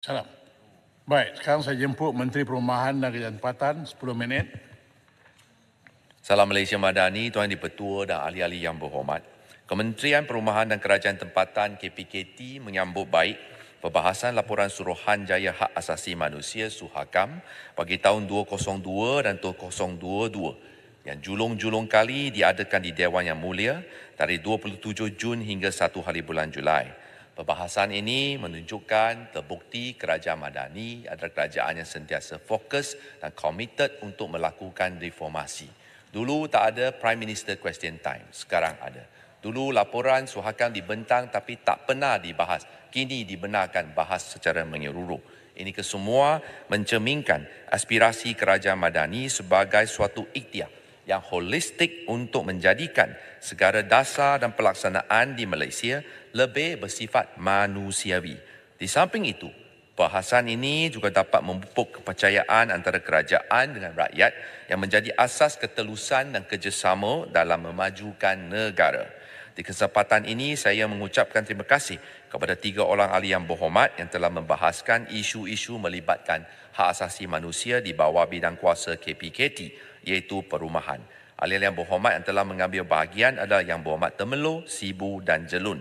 Salam. Baik, sekarang saya jemput Menteri Perumahan dan Kerajaan Tempatan 10 minit. Salam Malaysia Madani, Tuan Di Petua dan ahli-ahli yang berhormat. Kementerian Perumahan dan Kerajaan Tempatan KPKT menyambut baik perbahasan laporan suruhan jaya hak asasi manusia Suhakam bagi tahun 2022 dan 2022 yang julung-julung kali diadakan di Dewan Yang Mulia dari 27 Jun hingga 1 hari bulan Julai. Perbahasan ini menunjukkan terbukti kerajaan Madani adalah kerajaan yang sentiasa fokus dan komited untuk melakukan reformasi. Dulu tak ada Prime Minister Question Time, sekarang ada. Dulu laporan suhakam dibentang tapi tak pernah dibahas. Kini dibenarkan bahas secara menyeluruh. Ini kesemua mencerminkan aspirasi kerajaan Madani sebagai suatu ikhtiar yang holistik untuk menjadikan segala dasar dan pelaksanaan di Malaysia lebih bersifat manusiawi. Di samping itu, bahasan ini juga dapat memupuk kepercayaan antara kerajaan dengan rakyat yang menjadi asas ketelusan dan kerjasama dalam memajukan negara. Di kesempatan ini, saya mengucapkan terima kasih kepada tiga orang ahli yang berhormat yang telah membahaskan isu-isu melibatkan hak asasi manusia di bawah bidang kuasa KPKT iaitu perumahan. Ahli yang berhormat yang telah mengambil bahagian adalah Yang Berhormat Temelo, Sibu dan Jelun.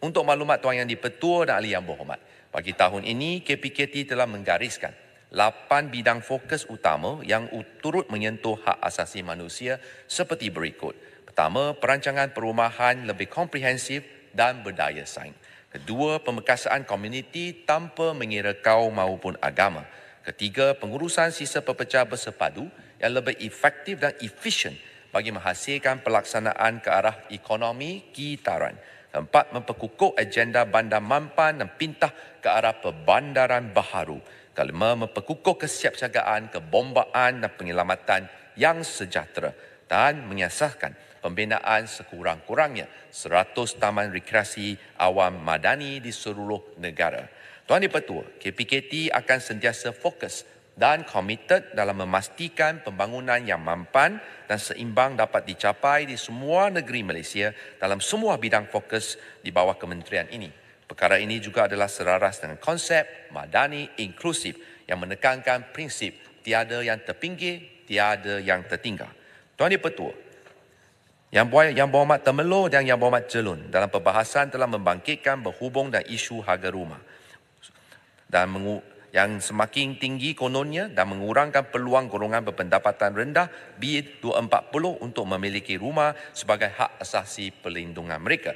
Untuk maklumat Tuan Yang Dipertua dan Ahli Yang Berhormat, bagi tahun ini KPKT telah menggariskan 8 bidang fokus utama yang turut menyentuh hak asasi manusia seperti berikut. Pertama, perancangan perumahan lebih komprehensif dan berdaya saing. Kedua, pemekasaan komuniti tanpa mengira kaum maupun agama. Ketiga, pengurusan sisa pepecah bersepadu yang lebih efektif dan efisien bagi menghasilkan pelaksanaan ke arah ekonomi kitaran. Keempat, memperkukuh agenda bandar mampan dan pintah ke arah perbandaran baharu. Kelima, memperkukuh kesiapsiagaan, kebombaan dan penyelamatan yang sejahtera dan menyiasahkan pembinaan sekurang-kurangnya 100 taman rekreasi awam madani di seluruh negara. Tuan Dipertua, KPKT akan sentiasa fokus dan komited dalam memastikan pembangunan yang mampan dan seimbang dapat dicapai di semua negeri Malaysia dalam semua bidang fokus di bawah kementerian ini. Perkara ini juga adalah seraras dengan konsep madani inklusif yang menekankan prinsip tiada yang terpinggir, tiada yang tertinggal. Tuan Dipertua, yang buah yang buah mat temelur dan yang buah mat celun dalam perbahasan telah membangkitkan berhubung dan isu harga rumah. Dan mengu, yang semakin tinggi kononnya dan mengurangkan peluang golongan berpendapatan rendah B240 e untuk memiliki rumah sebagai hak asasi perlindungan mereka.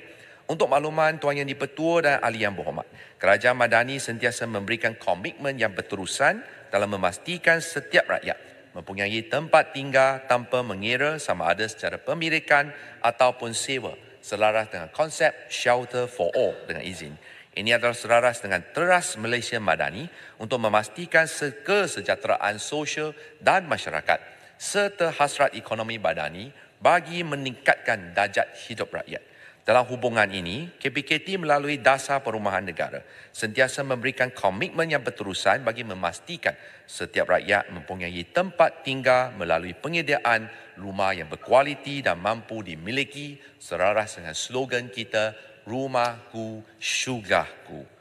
Untuk makluman Tuan Yang Dipertua dan Ahli Yang Berhormat, Kerajaan Madani sentiasa memberikan komitmen yang berterusan dalam memastikan setiap rakyat mempunyai tempat tinggal tanpa mengira sama ada secara pemilikan ataupun sewa selaras dengan konsep shelter for all dengan izin. Ini adalah selaras dengan teras Malaysia Madani untuk memastikan kesejahteraan sosial dan masyarakat serta hasrat ekonomi badani bagi meningkatkan dajat hidup rakyat. Dalam hubungan ini, KPKT melalui dasar perumahan negara sentiasa memberikan komitmen yang berterusan bagi memastikan setiap rakyat mempunyai tempat tinggal melalui penyediaan rumah yang berkualiti dan mampu dimiliki seraras dengan slogan kita Rumahku Syugahku.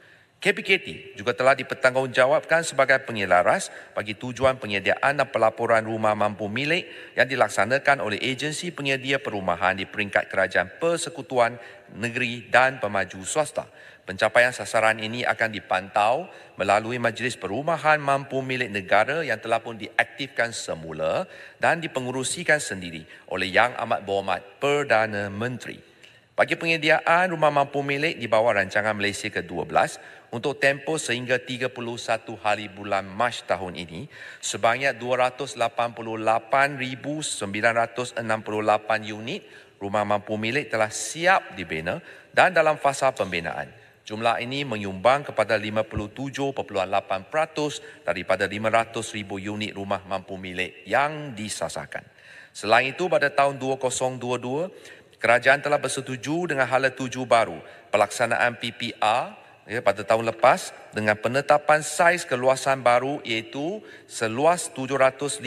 KPKT juga telah dipertanggungjawabkan sebagai penyelaras bagi tujuan penyediaan pelaporan rumah mampu milik yang dilaksanakan oleh agensi penyedia perumahan di peringkat kerajaan persekutuan negeri dan pemaju swasta. Pencapaian sasaran ini akan dipantau melalui Majlis Perumahan Mampu Milik Negara yang telah pun diaktifkan semula dan dipengerusikan sendiri oleh Yang Amat Berhormat Perdana Menteri. Bagi penyediaan rumah mampu milik di bawah rancangan Malaysia ke-12, untuk tempoh sehingga 31 hari bulan Mac tahun ini sebanyak 288,968 unit rumah mampu milik telah siap dibina dan dalam fasa pembinaan. Jumlah ini menyumbang kepada 57.8% daripada 500,000 unit rumah mampu milik yang disasarkan. Selain itu pada tahun 2022, kerajaan telah bersetuju dengan hala tuju baru pelaksanaan PPR ya, pada tahun lepas dengan penetapan saiz keluasan baru iaitu seluas 750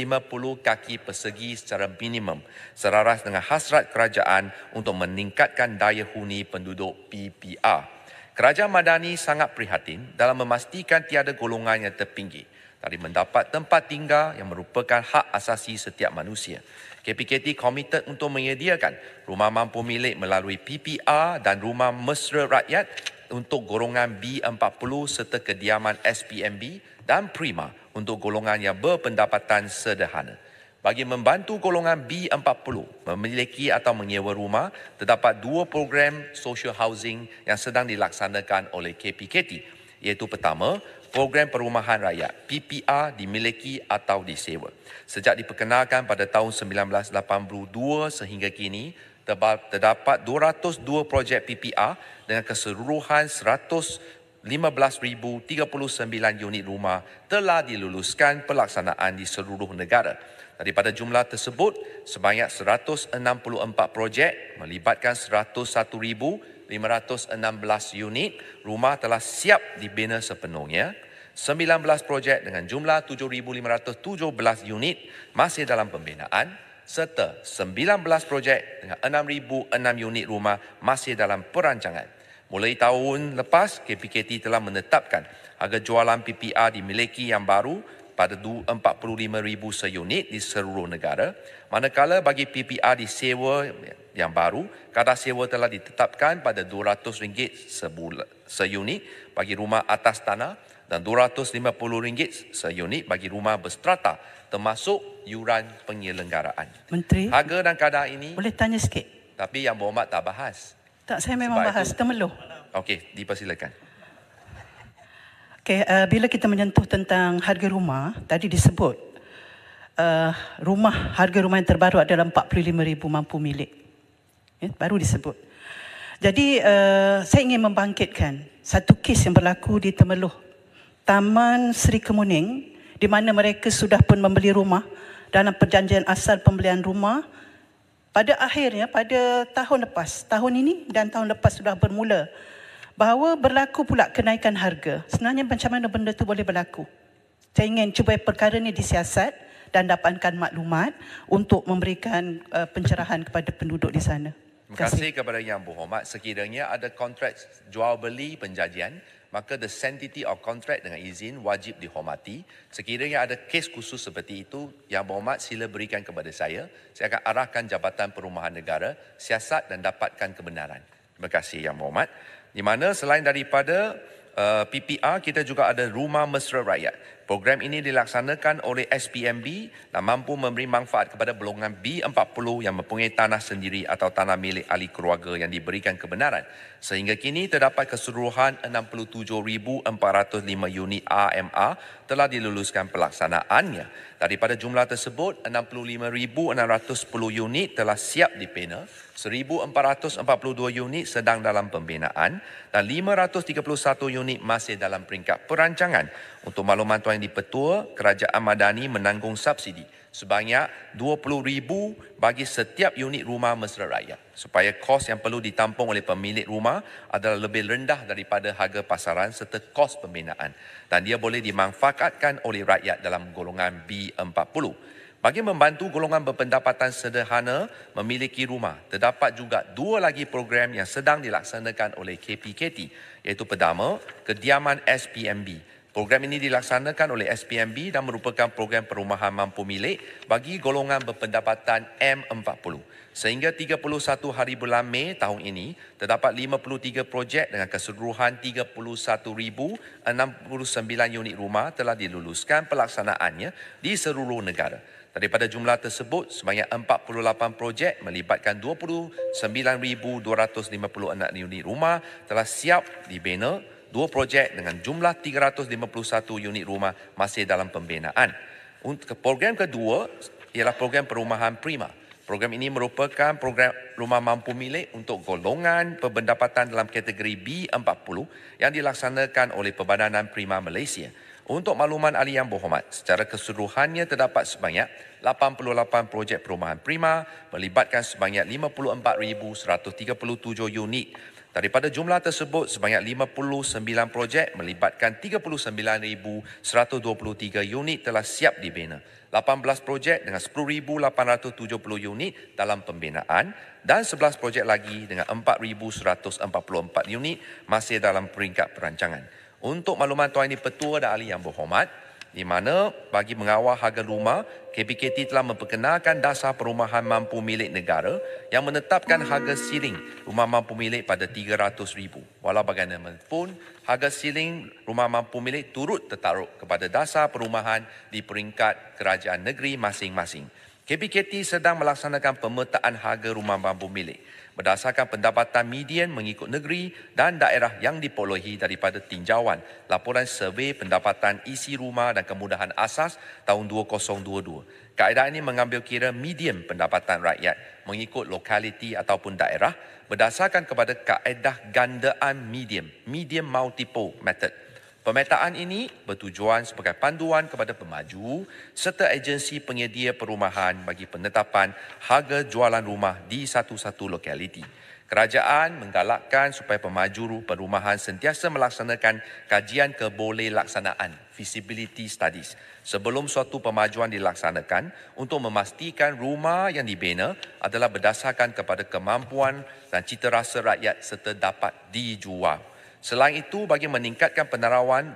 kaki persegi secara minimum seraras dengan hasrat kerajaan untuk meningkatkan daya huni penduduk PPR. Kerajaan Madani sangat prihatin dalam memastikan tiada golongan yang terpinggir dari mendapat tempat tinggal yang merupakan hak asasi setiap manusia. KPKT komited untuk menyediakan rumah mampu milik melalui PPR dan rumah mesra rakyat untuk golongan B40 serta kediaman SPMB dan Prima untuk golongan yang berpendapatan sederhana. Bagi membantu golongan B40 memiliki atau menyewa rumah, terdapat dua program social housing yang sedang dilaksanakan oleh KPKT iaitu pertama, program perumahan rakyat PPR dimiliki atau disewa. Sejak diperkenalkan pada tahun 1982 sehingga kini, terdapat 202 projek PPR dengan keseluruhan 115,039 unit rumah telah diluluskan pelaksanaan di seluruh negara. Daripada jumlah tersebut, sebanyak 164 projek melibatkan 101,516 unit rumah telah siap dibina sepenuhnya. 19 projek dengan jumlah 7,517 unit masih dalam pembinaan serta 19 projek dengan 6,006 unit rumah masih dalam perancangan. Mulai tahun lepas, KPKT telah menetapkan harga jualan PPR dimiliki yang baru pada 45,000 seunit di seluruh negara. Manakala bagi PPR disewa yang baru, kadar sewa telah ditetapkan pada RM200 seunit bagi rumah atas tanah dan RM250 seunit bagi rumah berstrata termasuk yuran penyelenggaraan. Menteri. Harga dan kadar ini. Boleh tanya sikit? Tapi yang berhormat tak bahas. Tak, saya memang Sebab bahas. Itu, temeluh. Okey, dipersilakan. Okey, uh, bila kita menyentuh tentang harga rumah, tadi disebut uh, rumah harga rumah yang terbaru adalah RM45,000 mampu milik. Yeah, baru disebut. Jadi uh, saya ingin membangkitkan satu kes yang berlaku di Temeluh. Taman Sri Kemuning, di mana mereka sudah pun membeli rumah dalam perjanjian asal pembelian rumah pada akhirnya pada tahun lepas tahun ini dan tahun lepas sudah bermula bahawa berlaku pula kenaikan harga sebenarnya macam mana benda tu boleh berlaku saya ingin cuba perkara ini disiasat dan dapatkan maklumat untuk memberikan uh, pencerahan kepada penduduk di sana. Terima kasih. Terima kasih kepada Yang Berhormat. Sekiranya ada kontrak jual beli penjajian, maka the sanctity of contract dengan izin wajib dihormati. Sekiranya ada kes khusus seperti itu, Yang Berhormat sila berikan kepada saya. Saya akan arahkan Jabatan Perumahan Negara siasat dan dapatkan kebenaran. Terima kasih Yang Berhormat. Di mana selain daripada uh, PPR, kita juga ada Rumah Mesra Rakyat. Program ini dilaksanakan oleh SPMB dan mampu memberi manfaat kepada bolongan B40 yang mempunyai tanah sendiri atau tanah milik ahli keluarga yang diberikan kebenaran. Sehingga kini terdapat keseluruhan 67,405 unit AMA telah diluluskan pelaksanaannya. Daripada jumlah tersebut, 65,610 unit telah siap dipena, 1,442 unit sedang dalam pembinaan dan 531 unit masih dalam peringkat perancangan untuk makluman tuan yang dipetua, kerajaan Madani menanggung subsidi sebanyak RM20,000 bagi setiap unit rumah mesra rakyat supaya kos yang perlu ditampung oleh pemilik rumah adalah lebih rendah daripada harga pasaran serta kos pembinaan dan dia boleh dimanfaatkan oleh rakyat dalam golongan B40. Bagi membantu golongan berpendapatan sederhana memiliki rumah, terdapat juga dua lagi program yang sedang dilaksanakan oleh KPKT iaitu pertama, kediaman SPMB Program ini dilaksanakan oleh SPMB dan merupakan program perumahan mampu milik bagi golongan berpendapatan M40. Sehingga 31 hari bulan Mei tahun ini, terdapat 53 projek dengan keseluruhan 31,069 unit rumah telah diluluskan pelaksanaannya di seluruh negara. Daripada jumlah tersebut, sebanyak 48 projek melibatkan 29,256 unit rumah telah siap dibina dua projek dengan jumlah 351 unit rumah masih dalam pembinaan. Untuk program kedua ialah program perumahan prima. Program ini merupakan program rumah mampu milik untuk golongan pendapatan dalam kategori B40 yang dilaksanakan oleh Perbadanan Prima Malaysia. Untuk makluman ahli yang berhormat, secara keseluruhannya terdapat sebanyak 88 projek perumahan prima melibatkan sebanyak 54,137 unit Daripada jumlah tersebut, sebanyak 59 projek melibatkan 39,123 unit telah siap dibina. 18 projek dengan 10,870 unit dalam pembinaan dan 11 projek lagi dengan 4,144 unit masih dalam peringkat perancangan. Untuk maklumat, Tuan Ini Petua dan Ahli Yang Berhormat, di mana bagi mengawal harga rumah, KPKT telah memperkenalkan dasar perumahan mampu milik negara yang menetapkan harga siling rumah mampu milik pada RM300,000. Walau bagaimanapun, harga siling rumah mampu milik turut tertaruh kepada dasar perumahan di peringkat kerajaan negeri masing-masing. KPKT sedang melaksanakan pemetaan harga rumah mampu milik berdasarkan pendapatan median mengikut negeri dan daerah yang dipolohi daripada tinjauan laporan survei pendapatan isi rumah dan kemudahan asas tahun 2022. Kaedah ini mengambil kira median pendapatan rakyat mengikut lokaliti ataupun daerah berdasarkan kepada kaedah gandaan median, median multiple method. Pemetaan ini bertujuan sebagai panduan kepada pemaju serta agensi penyedia perumahan bagi penetapan harga jualan rumah di satu-satu lokaliti. Kerajaan menggalakkan supaya pemaju perumahan sentiasa melaksanakan kajian keboleh laksanaan feasibility studies sebelum suatu pemajuan dilaksanakan untuk memastikan rumah yang dibina adalah berdasarkan kepada kemampuan dan citarasa rakyat serta dapat dijual. Selain itu, bagi meningkatkan penerawan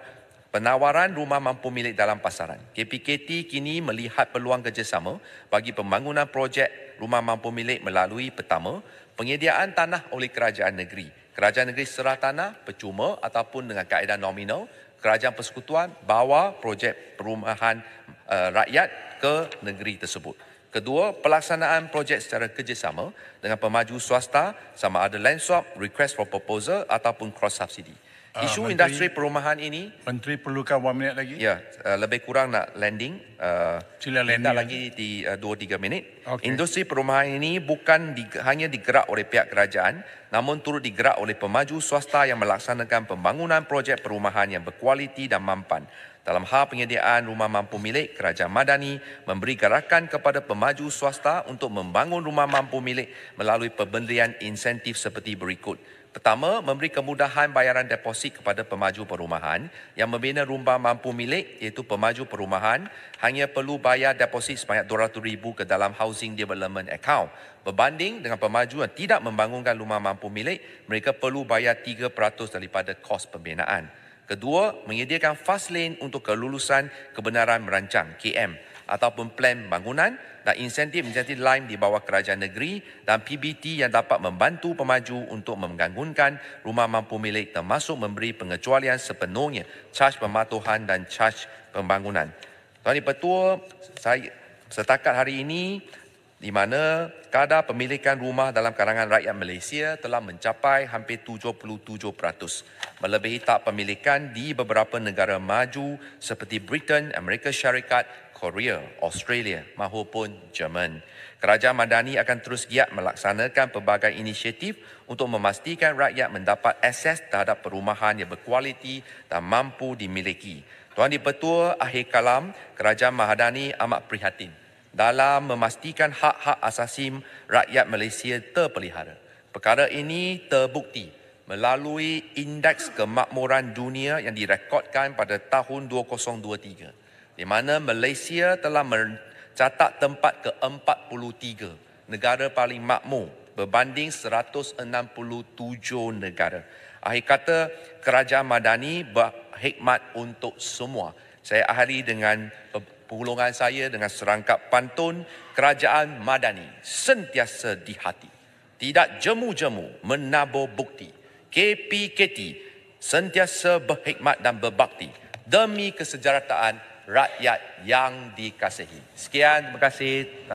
penawaran rumah mampu milik dalam pasaran. KPKT kini melihat peluang kerjasama bagi pembangunan projek rumah mampu milik melalui pertama, penyediaan tanah oleh kerajaan negeri. Kerajaan negeri serah tanah, percuma ataupun dengan kaedah nominal, kerajaan persekutuan bawa projek perumahan uh, rakyat ke negeri tersebut. Kedua, pelaksanaan projek secara kerjasama dengan pemaju swasta sama ada land swap, request for proposal ataupun cross subsidy uh, isu Menteri, industri perumahan ini Menteri perlukan 1 minit lagi. Ya, uh, lebih kurang nak landing. Uh, Sila landing. Kita lagi di 2-3 uh, minit. Okay. Industri perumahan ini bukan di, hanya digerak oleh pihak kerajaan namun turut digerak oleh pemaju swasta yang melaksanakan pembangunan projek perumahan yang berkualiti dan mampan. Dalam hal penyediaan rumah mampu milik, Kerajaan Madani memberi gerakan kepada pemaju swasta untuk membangun rumah mampu milik melalui pembelian insentif seperti berikut. Pertama, memberi kemudahan bayaran deposit kepada pemaju perumahan yang membina rumah mampu milik iaitu pemaju perumahan hanya perlu bayar deposit sebanyak RM200,000 ke dalam Housing Development Account. Berbanding dengan pemaju yang tidak membangunkan rumah mampu milik, mereka perlu bayar 3% daripada kos pembinaan. Kedua, menyediakan fast lane untuk kelulusan kebenaran merancang KM ataupun plan bangunan dan insentif-insentif lain di bawah kerajaan negeri dan PBT yang dapat membantu pemaju untuk mengganggunkan rumah mampu milik termasuk memberi pengecualian sepenuhnya caj pematuhan dan caj pembangunan. Tuan Di Petua, saya setakat hari ini di mana kadar pemilikan rumah dalam kalangan rakyat Malaysia telah mencapai hampir 77% melebihi tak pemilikan di beberapa negara maju seperti Britain, Amerika Syarikat, Korea, Australia maupun Jerman. Kerajaan Madani akan terus giat melaksanakan pelbagai inisiatif untuk memastikan rakyat mendapat akses terhadap perumahan yang berkualiti dan mampu dimiliki. Tuan di Dipertua Akhir Kalam, Kerajaan Mahadani amat prihatin dalam memastikan hak-hak asasim rakyat Malaysia terpelihara. Perkara ini terbukti melalui indeks kemakmuran dunia yang direkodkan pada tahun 2023 di mana Malaysia telah mencatat tempat ke-43 negara paling makmur berbanding 167 negara. Akhir kata, kerajaan madani berhikmat untuk semua. Saya akhiri dengan pulungan saya dengan serangkap pantun, kerajaan madani sentiasa di hati. Tidak jemu-jemu menabur bukti KPKT sentiasa berkhidmat dan berbakti demi kesejahteraan rakyat yang dikasihi. Sekian, terima kasih.